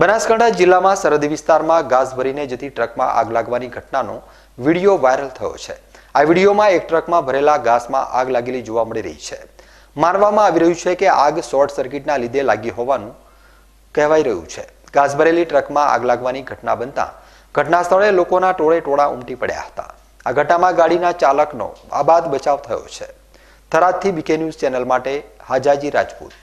બનાસકાંઠા જિલ્લામાં સરહદી વિસ્તારમાં ઘાસ ભરીને જતી ટ્રકમાં આગ લાગવાની ઘટનાનો વિડીયો વાયરલ થયો છે આ વિડીયોમાં એક ટ્રકમાં ભરેલા ઘાસમાં આગ લાગેલી જોવા મળી રહી છે માનવામાં આવી રહ્યું છે કે આગ શોર્ટ સર્કિટના લીધે લાગી હોવાનું કહેવાઈ રહ્યું છે ઘાસ ભરેલી ટ્રકમાં આગ લાગવાની ઘટના બનતા ઘટના સ્થળે લોકોના ટોળે ટોળા ઉમટી પડ્યા હતા આ ઘટનામાં ગાડીના ચાલકનો આબાદ બચાવ થયો છે થરાદથી બીકે ન્યૂઝ ચેનલ માટે હાજાજી રાજપૂત